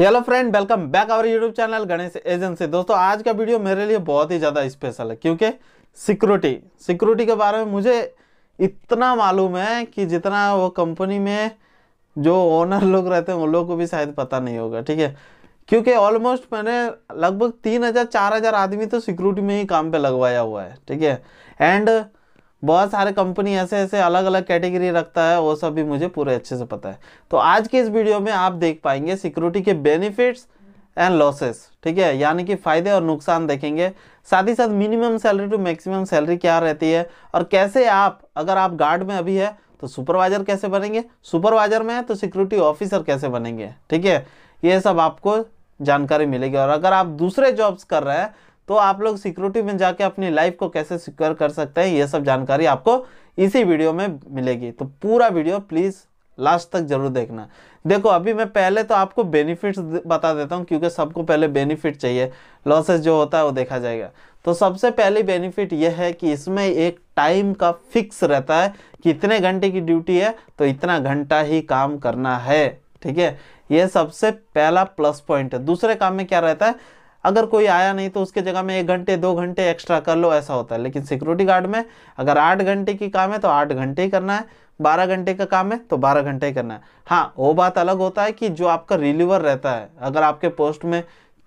hello friend welcome back our YouTube channel Ganesh agency दोस्तों आज का वीडियो मेरे लिए बहुत ही ज़्यादा स्पेशल है क्योंकि सिक्योरिटी सिक्योरिटी के बारे में मुझे इतना मालूम है कि जितना वो कंपनी में जो ओनर लोग रहते हैं उन लोगों को भी शायद पता नहीं होगा ठीक है क्योंकि ऑलमोस्ट मैंने लगभग तीन हज़ार चार हज़ार आदमी तो सिक्योरिटी में ही काम पर लगवाया हुआ है ठीक है एंड बहुत सारे कंपनी ऐसे ऐसे अलग अलग कैटेगरी रखता है वो सब भी मुझे पूरे अच्छे से पता है तो आज के इस वीडियो में आप देख पाएंगे सिक्योरिटी के बेनिफिट्स एंड लॉसेस ठीक है यानी कि फ़ायदे और नुकसान देखेंगे साथ ही साथ minimum salary to maximum salary क्या रहती है और कैसे आप अगर आप गार्ड में अभी है तो सुपरवाइजर कैसे बनेंगे सुपरवाइजर में है तो सिक्योरिटी ऑफिसर कैसे बनेंगे ठीक है ये सब आपको जानकारी मिलेगी और अगर आप दूसरे जॉब्स कर रहे हैं तो आप लोग सिक्योरिटी में जाके अपनी लाइफ को कैसे सिक्योर कर सकते हैं ये सब जानकारी आपको इसी वीडियो में मिलेगी तो पूरा वीडियो प्लीज़ लास्ट तक जरूर देखना देखो अभी मैं पहले तो आपको बेनिफिट्स बता देता हूँ क्योंकि सबको पहले बेनिफिट चाहिए लॉसेस जो होता है वो देखा जाएगा तो सबसे पहली बेनिफिट यह है कि इसमें एक टाइम का फिक्स रहता है कि इतने घंटे की ड्यूटी है तो इतना घंटा ही काम करना है ठीक है यह सबसे पहला प्लस पॉइंट है दूसरे काम में क्या रहता है अगर कोई आया नहीं तो उसके जगह में एक घंटे दो घंटे एक्स्ट्रा कर लो ऐसा होता है लेकिन सिक्योरिटी गार्ड में अगर आठ घंटे की काम है तो आठ घंटे ही करना है बारह घंटे का काम है तो बारह घंटे ही करना है हाँ वो बात अलग होता है कि जो आपका रिलीवर रहता है अगर आपके पोस्ट में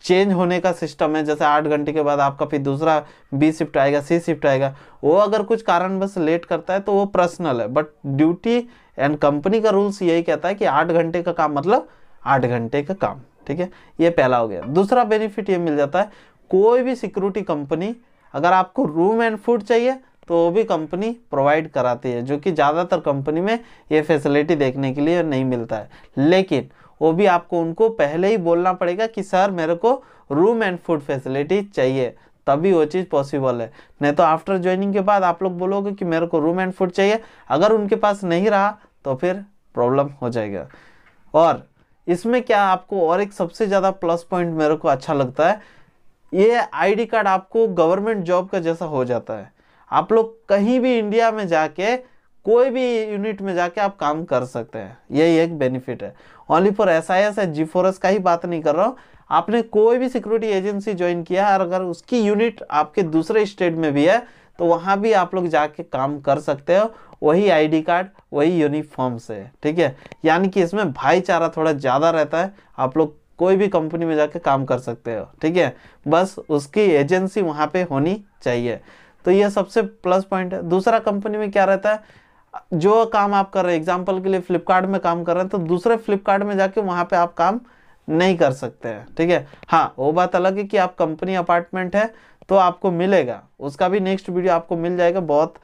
चेंज होने का सिस्टम है जैसे आठ घंटे के बाद आपका फिर दूसरा बी शिफ्ट आएगा सी शिफ्ट आएगा वो अगर कुछ कारण बस लेट करता है तो वो पर्सनल है बट ड्यूटी एंड कंपनी का रूल्स यही कहता है कि आठ घंटे का काम मतलब आठ घंटे का काम ठीक है ये पहला हो गया दूसरा बेनिफिट ये मिल जाता है कोई भी सिक्योरिटी कंपनी अगर आपको रूम एंड फूड चाहिए तो वो भी कंपनी प्रोवाइड कराती है जो कि ज़्यादातर कंपनी में ये फैसिलिटी देखने के लिए नहीं मिलता है लेकिन वो भी आपको उनको पहले ही बोलना पड़ेगा कि सर मेरे को रूम एंड फूड फैसिलिटी चाहिए तभी वो चीज़ पॉसिबल है नहीं तो आफ्टर ज्वाइनिंग के बाद आप लोग बोलोगे कि मेरे को रूम एंड फूड चाहिए अगर उनके पास नहीं रहा तो फिर प्रॉब्लम हो जाएगा और इसमें क्या आपको और एक सबसे ज़्यादा प्लस पॉइंट मेरे को अच्छा लगता है ये आईडी कार्ड आपको गवर्नमेंट जॉब का जैसा हो जाता है आप लोग कहीं भी इंडिया में जाके कोई भी यूनिट में जाके आप काम कर सकते हैं यही एक बेनिफिट है only for S I S है जी फोर एस का ही बात नहीं कर रहा हूँ आपने कोई भी सिक्योरिटी एजेंसी ज्वाइन किया और अगर उसकी यूनिट आपके दूसरे स्टेट में भी है तो वहाँ भी आप लोग जाके काम कर सकते हो वही आईडी कार्ड वही यूनिफॉर्म है ठीक है यानी कि इसमें भाईचारा थोड़ा ज़्यादा रहता है आप लोग कोई भी कंपनी में जाके काम कर सकते हो ठीक है बस उसकी एजेंसी वहाँ पे होनी चाहिए तो यह सबसे प्लस पॉइंट है दूसरा कंपनी में क्या रहता है जो काम आप कर रहे हैं एग्जाम्पल के लिए फ्लिपकार्ट में काम कर रहे हैं तो दूसरे फ्लिपकार्ट में जाके वहाँ पर आप काम नहीं कर सकते हैं ठीक है हाँ वो बात अलग है कि आप कंपनी अपार्टमेंट है तो आपको मिलेगा उसका भी नेक्स्ट वीडियो आपको मिल जाएगा बहुत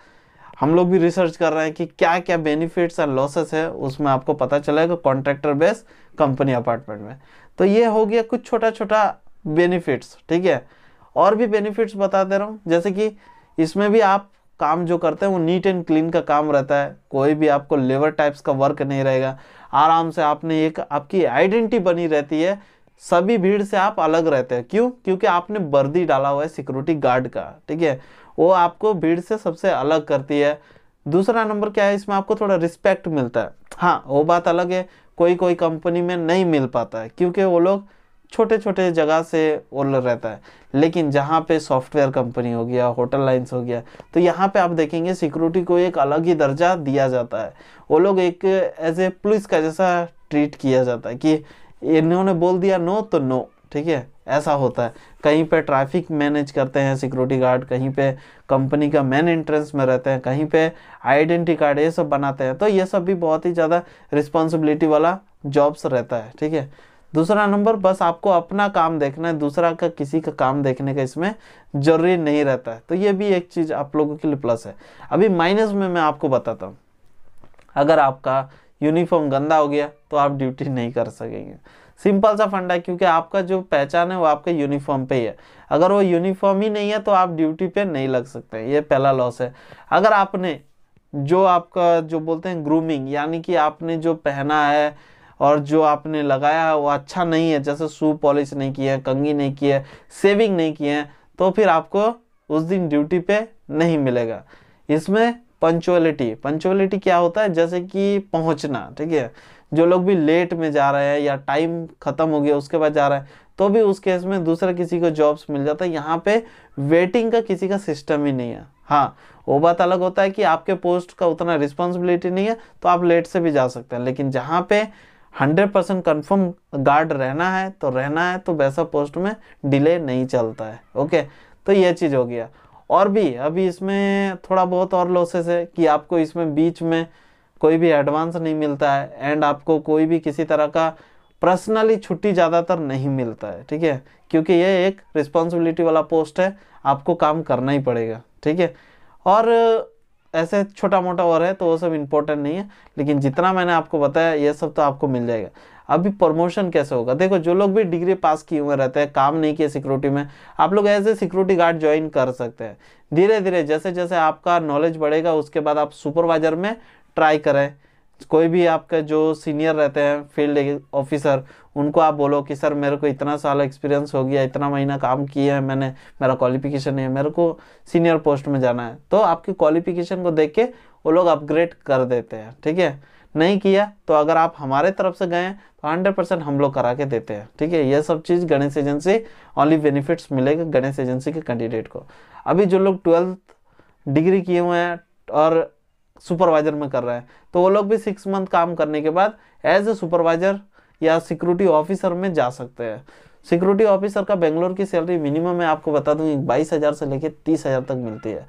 हम लोग भी रिसर्च कर रहे हैं कि क्या क्या बेनिफिट्स और लॉसेस है उसमें आपको पता चलेगा कॉन्ट्रैक्टर बेस कंपनी अपार्टमेंट में तो ये हो गया कुछ छोटा छोटा बेनिफिट्स ठीक है और भी बेनिफिट्स बता दे रहा हूँ जैसे कि इसमें भी आप काम जो करते हैं वो नीट एंड क्लीन का काम रहता है कोई भी आपको लेबर टाइप्स का वर्क नहीं रहेगा आराम से आपने एक आपकी आइडेंटिटी बनी रहती है सभी भीड़ से आप अलग रहते हैं क्यों क्योंकि आपने वर्दी डाला हुआ है सिक्योरिटी गार्ड का ठीक है वो आपको भीड़ से सबसे अलग करती है दूसरा नंबर क्या है इसमें आपको थोड़ा रिस्पेक्ट मिलता है हाँ वो बात अलग है कोई कोई कंपनी में नहीं मिल पाता है क्योंकि वो लोग छोटे छोटे जगह से वो रहता है लेकिन जहाँ पे सॉफ्टवेयर कंपनी हो गया होटल लाइंस हो गया तो यहाँ पे आप देखेंगे सिक्योरिटी को एक अलग ही दर्जा दिया जाता है वो लोग एक एज ए पुलिस का जैसा ट्रीट किया जाता है कि इन्होंने बोल दिया नो तो नो ठीक है ऐसा होता है कहीं पे ट्रैफिक मैनेज करते हैं सिक्योरिटी गार्ड कहीं पे कंपनी का मेन एंट्रेंस में रहते हैं कहीं पे आइडेंटी कार्ड ये सब बनाते हैं तो ये सब भी बहुत ही ज़्यादा रिस्पॉन्सिबिलिटी वाला जॉब्स रहता है ठीक है दूसरा नंबर बस आपको अपना काम देखना है दूसरा का किसी का काम देखने का इसमें जरूरी नहीं रहता है तो ये भी एक चीज़ आप लोगों के लिए प्लस है अभी माइनस में मैं आपको बताता हूँ अगर आपका यूनिफॉर्म गंदा हो गया तो आप ड्यूटी नहीं कर सकेंगे सिंपल सा फंडा है क्योंकि आपका जो पहचान है वो आपके यूनिफॉर्म पे ही है अगर वो यूनिफॉर्म ही नहीं है तो आप ड्यूटी पे नहीं लग सकते ये पहला लॉस है अगर आपने जो आपका जो बोलते हैं ग्रूमिंग यानी कि आपने जो पहना है और जो आपने लगाया है वो अच्छा नहीं है जैसे शू पॉलिश नहीं किए है कंगी नहीं की है सेविंग नहीं किए हैं तो फिर आपको उस दिन ड्यूटी पे नहीं मिलेगा इसमें पंचुअलिटी पंचुअलिटी क्या होता है जैसे कि पहुंचना ठीक है जो लोग भी लेट में जा रहे हैं या टाइम ख़त्म हो गया उसके बाद जा रहा है तो भी उस केस में दूसरा किसी को जॉब्स मिल जाता है यहाँ पे वेटिंग का किसी का सिस्टम ही नहीं है हाँ वो बात अलग होता है कि आपके पोस्ट का उतना रिस्पॉन्सिबिलिटी नहीं है तो आप लेट से भी जा सकते हैं लेकिन जहाँ पे हंड्रेड परसेंट कन्फर्म गार्ड रहना है तो रहना है तो वैसा पोस्ट में डिले नहीं चलता है ओके तो यह चीज़ हो गया और भी अभी इसमें थोड़ा बहुत और लॉसेस है कि आपको इसमें बीच में कोई भी एडवांस नहीं मिलता है एंड आपको कोई भी किसी तरह का पर्सनली छुट्टी ज़्यादातर नहीं मिलता है ठीक है क्योंकि ये एक रिस्पॉन्सिबिलिटी वाला पोस्ट है आपको काम करना ही पड़ेगा ठीक है और ऐसे छोटा मोटा और है तो वो सब इम्पोर्टेंट नहीं है लेकिन जितना मैंने आपको बताया ये सब तो आपको मिल जाएगा अभी प्रमोशन कैसे होगा देखो जो लोग भी डिग्री पास किए हुए रहते हैं काम नहीं किए सिक्योरिटी में आप लोग ऐसे सिक्योरिटी गार्ड ज्वाइन कर सकते हैं धीरे धीरे जैसे जैसे आपका नॉलेज बढ़ेगा उसके बाद आप सुपरवाइजर में ट्राई करें कोई भी आपका जो सीनियर रहते हैं फील्ड ऑफिसर उनको आप बोलो कि सर मेरे को इतना साल एक्सपीरियंस हो गया इतना महीना काम किया है मैंने मेरा क्वालिफिकेशन है मेरे को सीनियर पोस्ट में जाना है तो आपकी क्वालिफिकेशन को देख के वो लोग अपग्रेड कर देते हैं ठीक है नहीं किया तो अगर आप हमारे तरफ से गए तो हंड्रेड परसेंट हम लोग करा के देते हैं ठीक है ये सब चीज़ गणेश एजेंसी ऑनली बेनिफिट्स मिलेगा गणेश एजेंसी के कैंडिडेट को अभी जो लोग ट्वेल्थ डिग्री किए हुए हैं और सुपरवाइजर में कर रहा है तो वो लोग भी सिक्स मंथ काम करने के बाद एज ए सुपरवाइजर या सिक्योरिटी ऑफिसर में जा सकते हैं सिक्योरिटी ऑफिसर का बेंगलोर की सैलरी मिनिमम मैं आपको बता दूँ बाईस हज़ार से लेकर तीस हज़ार तक मिलती है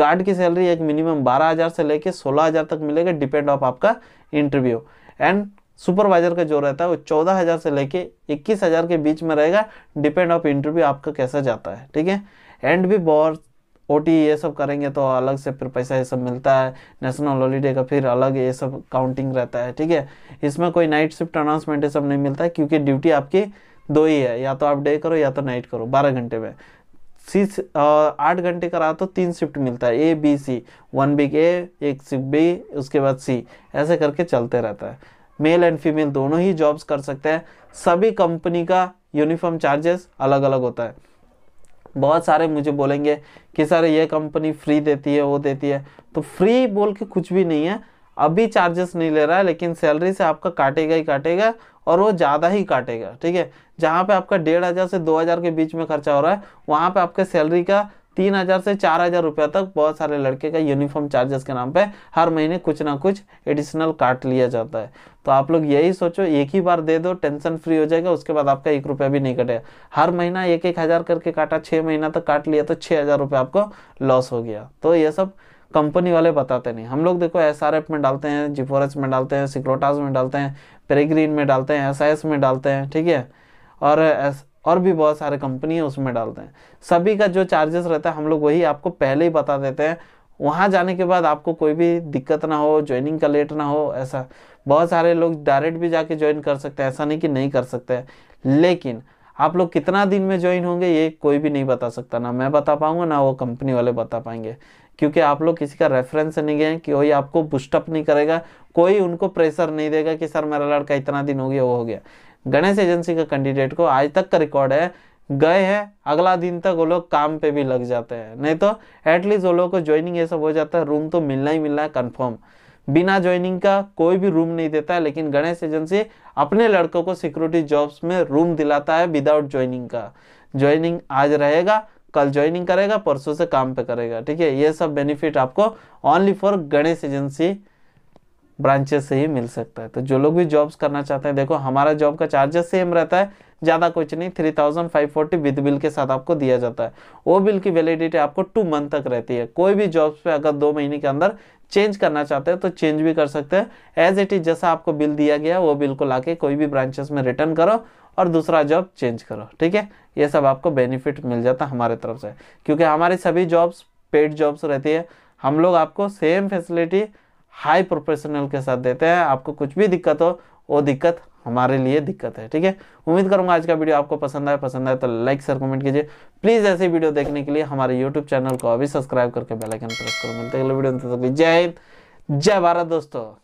गार्ड की सैलरी एक मिनिमम बारह हज़ार से लेकर सोलह हज़ार तक मिलेगा डिपेंड ऑफ आपका इंटरव्यू एंड सुपरवाइजर का जो रहता है वो चौदह हज़ार से लेके इक्कीस हज़ार के बीच में रहेगा डिपेंड ऑफ इंटरव्यू आपका कैसा जाता है ठीक है एंड भी बहुत ओ ये सब करेंगे तो अलग से फिर पैसा ये सब मिलता है नेशनल हॉलीडे का फिर अलग ये सब काउंटिंग रहता है ठीक है इसमें कोई नाइट शिफ्ट अनाउंसमेंट ये सब नहीं मिलता है क्योंकि ड्यूटी आपकी दो ही है या तो आप डे करो या तो नाइट करो बारह घंटे में सिक्स आठ घंटे का रहा तो तीन शिफ्ट मिलता है A B C one week A एक शिफ्ट बी उसके बाद सी ऐसे करके चलते रहता है मेल एंड फीमेल दोनों ही जॉब्स कर सकते हैं सभी कंपनी का यूनिफॉर्म चार्जेस अलग अलग होता है बहुत सारे मुझे बोलेंगे कि सर ये कंपनी फ्री देती है वो देती है तो फ्री बोल के कुछ भी नहीं है अभी चार्जेस नहीं ले रहा है लेकिन सैलरी से आपका काटेगा ही काटेगा और वो ज़्यादा ही काटेगा ठीक है जहाँ पे आपका डेढ़ हज़ार से दो हज़ार के बीच में खर्चा हो रहा है वहाँ पे आपके सैलरी का तीन हजार से चार हजार रुपया तक बहुत सारे लड़के का यूनिफॉर्म चार्जेस के नाम पे हर महीने कुछ ना कुछ एडिशनल काट लिया जाता है तो आप लोग यही सोचो एक ही बार दे दो टेंशन फ्री हो जाएगा उसके बाद आपका एक रुपया भी नहीं कटेगा हर महीना एक एक हज़ार करके काटा छः महीना तक काट लिया तो छः हज़ार रुपया आपको लॉस हो गया तो ये सब कंपनी वाले बताते नहीं हम लोग देखो एस आर एफ में डालते हैं जिफोरस में डालते हैं सिक्रोटास में डालते हैं पेरेग्रीन में डालते हैं एस आई एस में डालते हैं ठीक है और एस और भी बहुत सारे कंपनी है उसमें डालते हैं सभी का जो चार्जेस रहता है हम लोग वही आपको पहले ही बता देते हैं वहाँ जाने के बाद आपको कोई भी दिक्कत ना हो ज्वाइनिंग का लेट ना हो ऐसा बहुत सारे लोग डायरेक्ट भी जाके ज्वाइन कर सकते हैं ऐसा नहीं कि नहीं कर सकते लेकिन आप लोग कितना दिन में ज्वाइन होंगे ये कोई भी नहीं बता सकता ना मैं बता पाऊंगा ना वो कंपनी वाले बता पाएंगे क्योंकि आप लोग किसी का रेफरेंस नहीं गए कि वही आपको बुस्टअप नहीं करेगा कोई उनको प्रेशर नहीं देगा कि सर मेरा लड़का इतना दिन हो गया वो हो गया गणेश एजेंसी का कैंडिडेट को आज तक का रिकॉर्ड है गए हैं अगला दिन तक वो लोग काम पे भी लग जाते हैं नहीं तो एटलीस्ट वो लोग को ज्वाइनिंग ये सब हो जाता है रूम तो मिलना ही मिलना है कन्फर्म बिना ज्वाइनिंग का कोई भी रूम नहीं देता है लेकिन गणेश एजेंसी अपने लड़कों को सिक्योरिटी जॉब्स में रूम दिलाता है विदाउट ज्वाइनिंग का ज्वाइनिंग आज रहेगा कल ज्वाइनिंग करेगा परसों से काम पे करेगा ठीक है ये सब बेनिफिट आपको only for Ganesh agency branches से ही मिल सकता है तो जो लोग भी जॉब्स करना चाहते हैं देखो हमारा जॉब का चार्जेस सेम रहता है ज़्यादा कुछ नहीं three thousand five forty with bill के साथ आपको दिया जाता है वो बिल की वैलिडिटी आपको टू मंथ तक रहती है कोई भी जॉब्स पे अगर दो महीने के अंदर चेंज करना चाहते हैं तो चेंज भी कर सकते हैं एज इट इज़ जैसा आपको बिल दिया गया वो बिल को लाके कोई भी ब्रांचेस में रिटर्न करो और दूसरा जॉब चेंज करो ठीक है ये सब आपको बेनिफिट मिल जाता है हमारे तरफ से क्योंकि हमारी सभी जॉब्स पेड जॉब्स रहती है हम लोग आपको सेम फैसिलिटी हाई प्रोफेशनल के साथ देते हैं आपको कुछ भी दिक्कत हो वो दिक्कत हमारे लिए दिक्कत है ठीक है उम्मीद करूंगा आज का वीडियो आपको पसंद आए पसंद आए तो लाइक सर कमेंट कीजिए प्लीज़ ऐसी वीडियो देखने के लिए हमारे यूट्यूब चैनल को अभी सब्सक्राइब करके बेलाइकन प्रेस करो मिलते अगले वीडियो जय हिंद जय भारत दोस्तों